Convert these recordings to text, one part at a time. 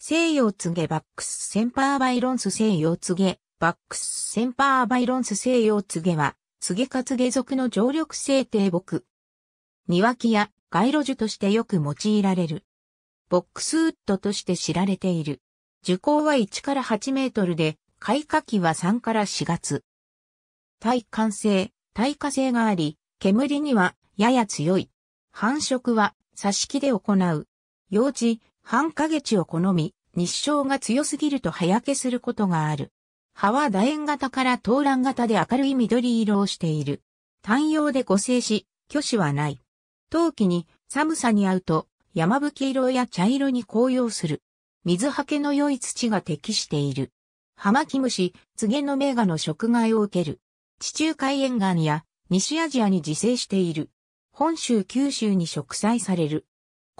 西洋告げバックスセンパーバイロンス西洋告げバックスセンパーバイロンス西洋告げは、告げか告げ属の常緑性低木。庭木や街路樹としてよく用いられる。ボックスウッドとして知られている。樹高は1から8メートルで、開花期は3から4月。耐寒性、耐火性があり、煙にはやや強い。繁殖は挿し木で行う。幼児、半ヶ月を好み、日照が強すぎると葉焼けすることがある。葉は楕円型から東卵型で明るい緑色をしている。単葉で固性し、虚子はない。冬季に寒さに合うと山吹色や茶色に紅葉する。水はけの良い土が適している。ハマキムシ、ツゲの名画の食害を受ける。地中海沿岸や西アジアに自生している。本州九州に植栽される。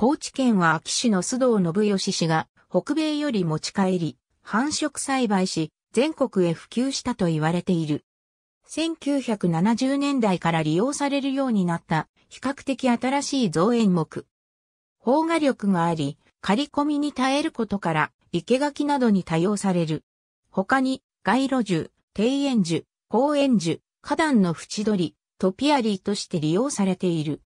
高知県は秋市の須藤信義氏が北米より持ち帰り、繁殖栽培し、全国へ普及したと言われている。1970年代から利用されるようになった比較的新しい造園木。放画力があり、刈り込みに耐えることから生垣などに多用される。他に街路樹、庭園樹、公園樹、花壇の縁取り、トピアリーとして利用されている。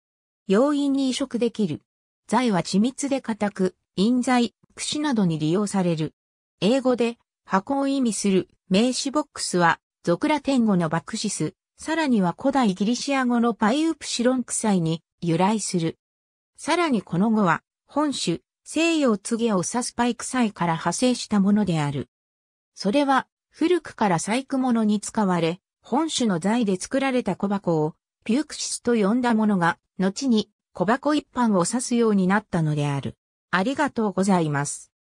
容易に移植できる。材は緻密で硬く、印材、櫛などに利用される。英語で箱を意味する名詞ボックスは、俗ラテン語のバクシス、さらには古代ギリシア語のパイウプシロンクサイに由来する。さらにこの語は、本種、西洋継を指すパイクサイから派生したものである。それは、古くから細工物に使われ、本種の材で作られた小箱を、ピュークシスと呼んだものが、後に小箱一般を指すようになったのである。ありがとうございます。